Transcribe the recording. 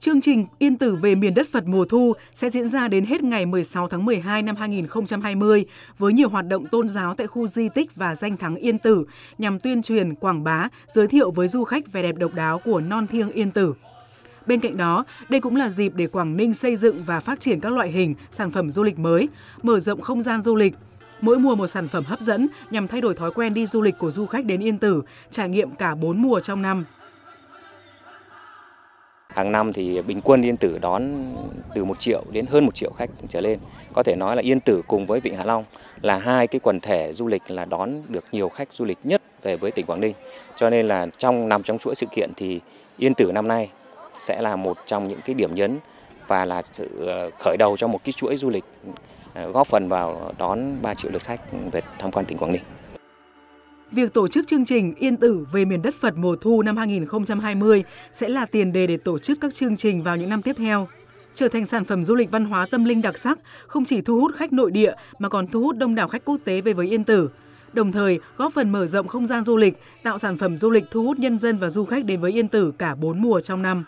Chương trình Yên Tử về miền đất Phật mùa thu sẽ diễn ra đến hết ngày 16 tháng 12 năm 2020 với nhiều hoạt động tôn giáo tại khu di tích và danh thắng Yên Tử nhằm tuyên truyền, quảng bá, giới thiệu với du khách vẻ đẹp độc đáo của non thiêng Yên Tử. Bên cạnh đó, đây cũng là dịp để Quảng Ninh xây dựng và phát triển các loại hình, sản phẩm du lịch mới, mở rộng không gian du lịch, Mỗi mùa một sản phẩm hấp dẫn nhằm thay đổi thói quen đi du lịch của du khách đến Yên Tử, trải nghiệm cả 4 mùa trong năm hàng năm thì bình quân Yên Tử đón từ 1 triệu đến hơn 1 triệu khách trở lên. Có thể nói là Yên Tử cùng với Vịnh Hạ Long là hai cái quần thể du lịch là đón được nhiều khách du lịch nhất về với tỉnh Quảng Ninh. Cho nên là trong nằm trong chuỗi sự kiện thì Yên Tử năm nay sẽ là một trong những cái điểm nhấn và là sự ờ, khởi đầu cho một cái chuỗi du lịch ờ, góp phần vào đón 3 triệu lượt khách về tham quan tỉnh Quảng Ninh. Việc tổ chức chương trình Yên Tử về miền đất Phật mùa thu năm 2020 sẽ là tiền đề để tổ chức các chương trình vào những năm tiếp theo. Trở thành sản phẩm du lịch văn hóa tâm linh đặc sắc, không chỉ thu hút khách nội địa mà còn thu hút đông đảo khách quốc tế về với Yên Tử. Đồng thời, góp phần mở rộng không gian du lịch, tạo sản phẩm du lịch thu hút nhân dân và du khách đến với Yên Tử cả 4 mùa trong năm.